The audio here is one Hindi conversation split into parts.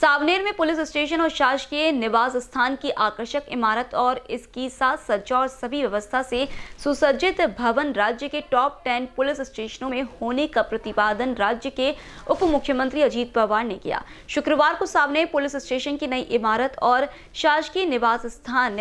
सावनेर में पुलिस स्टेशन और शासकीय निवास स्थान की आकर्षक इमारत और इसकी साथ सज्जा और सभी व्यवस्था से सुसज्जित भवन राज्य के टॉप टेन पुलिस स्टेशनों में होने का प्रतिपादन राज्य के उप मुख्यमंत्री अजीत पवार ने किया शुक्रवार को सावनेर पुलिस स्टेशन की नई इमारत और शासकीय निवास स्थान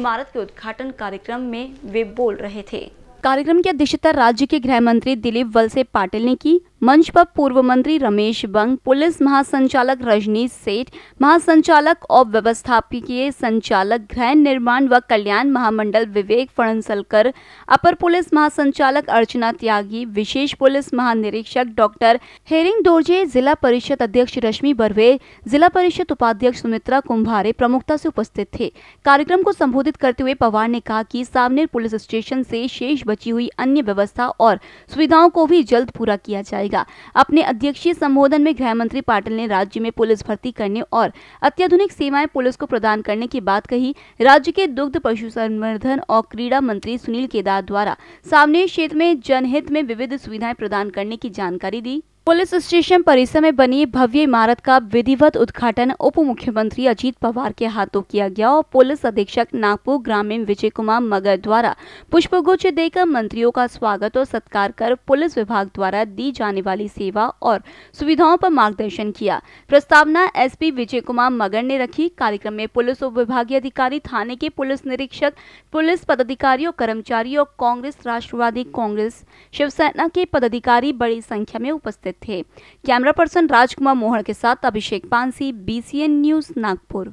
इमारत के उद्घाटन कार्यक्रम में वे बोल रहे थे कार्यक्रम की अध्यक्षता राज्य के गृह मंत्री दिलीप वलसे पाटिल ने की मंच पर पूर्व मंत्री रमेश बंग पुलिस महासंचालक रजनीश सेठ महासंचालक और व्यवस्थापकीय संचालक गृह निर्माण व कल्याण महामंडल विवेक फणसलकर अपर पुलिस महासंचालक अर्चना त्यागी विशेष पुलिस महानिरीक्षक डॉक्टर हेरिंग डोरजे जिला परिषद अध्यक्ष रश्मि बरवे जिला परिषद उपाध्यक्ष सुमित्रा कुंभारे प्रमुखता से उपस्थित थे कार्यक्रम को संबोधित करते हुए पवार ने कहा की सावनेर पुलिस स्टेशन से शेष बची हुई अन्य व्यवस्था और सुविधाओं को भी जल्द पूरा किया जाएगा रहेगा अपने अध्यक्षीय संबोधन में गृह मंत्री पाटिल ने राज्य में पुलिस भर्ती करने और अत्याधुनिक सेवाएं पुलिस को प्रदान करने की बात कही राज्य के दुग्ध पशु संवर्धन और क्रीड़ा मंत्री सुनील केदार द्वारा सामने क्षेत्र में जनहित में विविध सुविधाएं प्रदान करने की जानकारी दी पुलिस स्टेशन परिसर में बनी भव्य इमारत का विधिवत उद्घाटन उप मुख्यमंत्री अजीत पवार के हाथों किया गया और पुलिस अधीक्षक नागपुर ग्रामीण विजय कुमार मगर द्वारा पुष्पगुच्छ देकर मंत्रियों का स्वागत और सत्कार कर पुलिस विभाग द्वारा दी जाने वाली सेवा और सुविधाओं पर मार्गदर्शन किया प्रस्तावना एसपी विजय कुमार मगर ने रखी कार्यक्रम में पुलिस उप विभागीय अधिकारी थाने के पुलिस निरीक्षक पुलिस पदाधिकारी और कर्मचारी और कांग्रेस राष्ट्रवादी कांग्रेस शिवसेना के पदाधिकारी बड़ी संख्या में उपस्थित उपस्थित थे कैमरा पर्सन राजकुमार मोहन के साथ अभिषेक पांसी बीसीएन न्यूज नागपुर